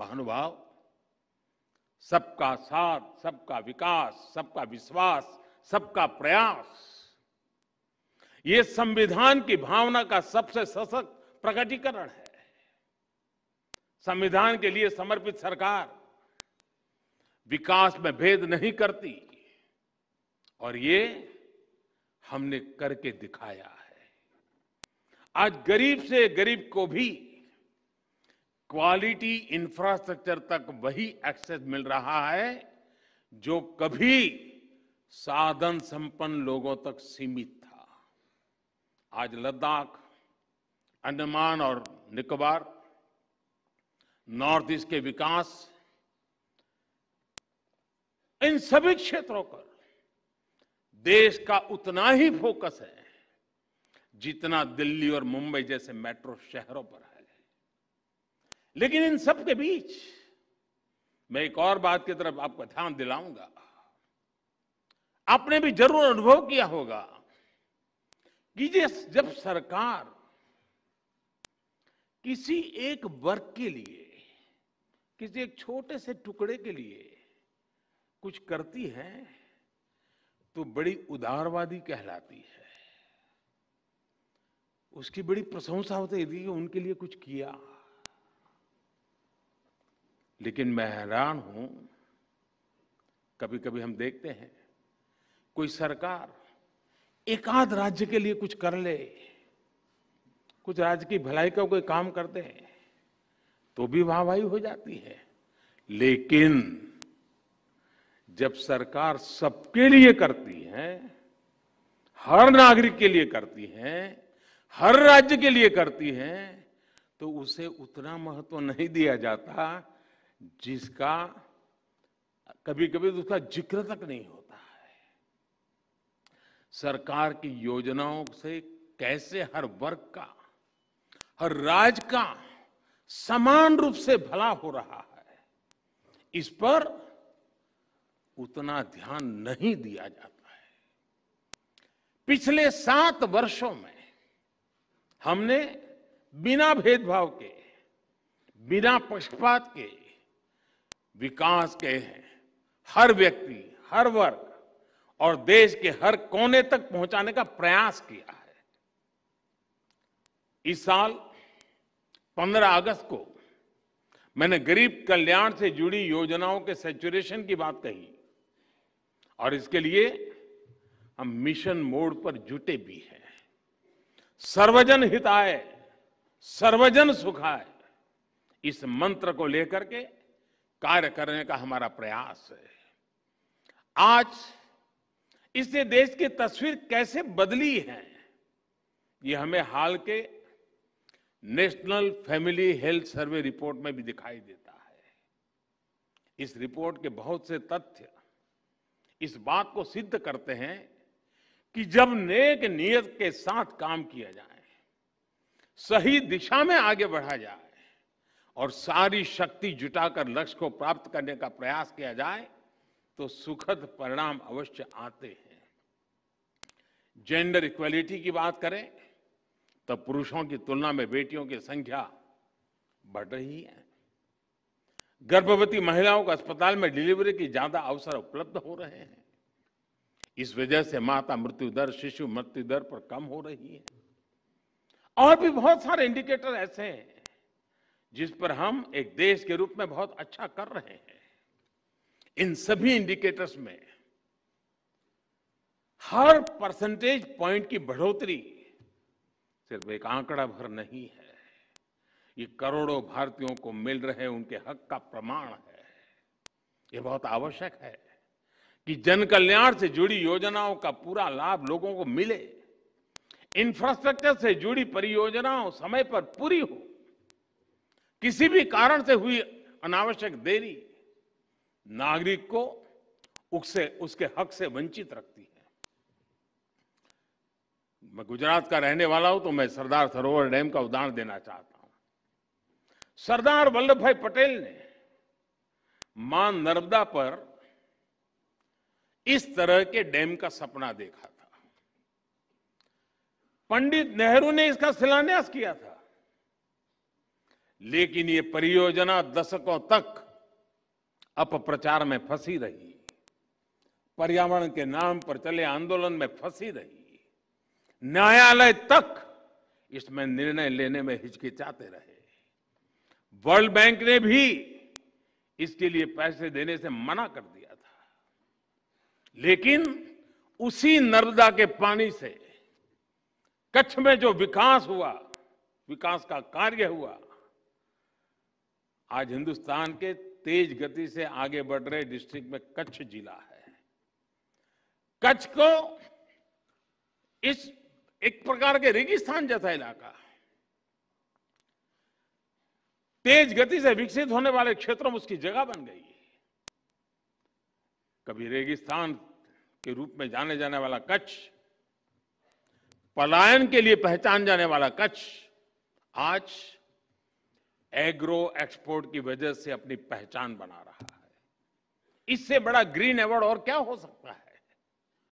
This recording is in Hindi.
महानुभाव सबका साथ सबका विकास सबका विश्वास सबका प्रयास ये संविधान की भावना का सबसे सशक्त प्रकटीकरण है संविधान के लिए समर्पित सरकार विकास में भेद नहीं करती और ये हमने करके दिखाया है आज गरीब से गरीब को भी क्वालिटी इंफ्रास्ट्रक्चर तक वही एक्सेस मिल रहा है जो कभी साधन संपन्न लोगों तक सीमित था आज लद्दाख अंडमान और निकोबार नॉर्थ ईस्ट के विकास इन सभी क्षेत्रों पर देश का उतना ही फोकस है जितना दिल्ली और मुंबई जैसे मेट्रो शहरों पर है लेकिन इन सब के बीच मैं एक और बात की तरफ आपका ध्यान दिलाऊंगा आपने भी जरूर अनुभव किया होगा कि जब सरकार किसी एक वर्ग के लिए किसी एक छोटे से टुकड़े के लिए कुछ करती है तो बड़ी उदारवादी कहलाती है उसकी बड़ी प्रशंसा होती है कि उनके लिए कुछ किया लेकिन मैं हैरान हूं कभी कभी हम देखते हैं कोई सरकार एकाध राज्य के लिए कुछ कर ले कुछ राज्य की भलाई का कोई काम करते हैं तो भी वाहवाही हो जाती है लेकिन जब सरकार सबके लिए करती है हर नागरिक के लिए करती है हर राज्य के लिए करती है तो उसे उतना महत्व नहीं दिया जाता जिसका कभी कभी तो उसका जिक्र तक नहीं होता है सरकार की योजनाओं से कैसे हर वर्ग का हर राज का समान रूप से भला हो रहा है इस पर उतना ध्यान नहीं दिया जाता है पिछले सात वर्षों में हमने बिना भेदभाव के बिना पक्षपात के विकास के हर व्यक्ति हर वर्ग और देश के हर कोने तक पहुंचाने का प्रयास किया है इस साल 15 अगस्त को मैंने गरीब कल्याण से जुड़ी योजनाओं के सेचुरेशन की बात कही और इसके लिए हम मिशन मोड पर जुटे भी हैं सर्वजन हिताय सर्वजन सुखाय इस मंत्र को लेकर के कार्य करने का हमारा प्रयास है आज इसने देश की तस्वीर कैसे बदली है ये हमें हाल के national family health survey report में भी दिखाई देता है इस रिपोर्ट के बहुत से तथ्य इस बात को सिद्ध करते हैं कि जब नेक नियत के साथ काम किया जाए सही दिशा में आगे बढ़ा जाए और सारी शक्ति जुटाकर लक्ष्य को प्राप्त करने का प्रयास किया जाए तो सुखद परिणाम अवश्य आते हैं जेंडर इक्वलिटी की बात करें तो पुरुषों की तुलना में बेटियों की संख्या बढ़ रही है गर्भवती महिलाओं को अस्पताल में डिलीवरी के ज्यादा अवसर उपलब्ध हो रहे हैं इस वजह से माता मृत्यु दर शिशु मृत्यु दर पर कम हो रही है और भी बहुत सारे इंडिकेटर ऐसे हैं जिस पर हम एक देश के रूप में बहुत अच्छा कर रहे हैं इन सभी इंडिकेटर्स में हर परसेंटेज पॉइंट की बढ़ोतरी सिर्फ एक आंकड़ा भर नहीं है ये करोड़ों भारतीयों को मिल रहे उनके हक का प्रमाण है ये बहुत आवश्यक है कि जन कल्याण से जुड़ी योजनाओं का पूरा लाभ लोगों को मिले इंफ्रास्ट्रक्चर से जुड़ी परियोजनाओं समय पर पूरी हो किसी भी कारण से हुई अनावश्यक देरी नागरिक को उससे उसके हक से वंचित रखती है मैं गुजरात का रहने वाला हूं तो मैं सरदार सरोवर डैम का उदाहरण देना चाहता हूं सरदार वल्लभ भाई पटेल ने मां नर्मदा पर इस तरह के डैम का सपना देखा था पंडित नेहरू ने इसका शिलान्यास किया था लेकिन ये परियोजना दशकों तक अपप्रचार में फंसी रही पर्यावरण के नाम पर चले आंदोलन में फंसी रही न्यायालय तक इसमें निर्णय लेने में हिचकिचाते रहे वर्ल्ड बैंक ने भी इसके लिए पैसे देने से मना कर दिया था लेकिन उसी नर्मदा के पानी से कच्छ में जो विकास हुआ विकास का कार्य हुआ आज हिंदुस्तान के तेज गति से आगे बढ़ रहे डिस्ट्रिक्ट में कच्छ जिला है कच्छ को इस एक प्रकार के रेगिस्तान जैसा इलाका तेज गति से विकसित होने वाले क्षेत्रों में उसकी जगह बन गई कभी रेगिस्तान के रूप में जाने जाने वाला कच्छ पलायन के लिए पहचान जाने वाला कच्छ आज एग्रो एक्सपोर्ट की वजह से अपनी पहचान बना रहा है इससे बड़ा ग्रीन अवार्ड और क्या हो सकता है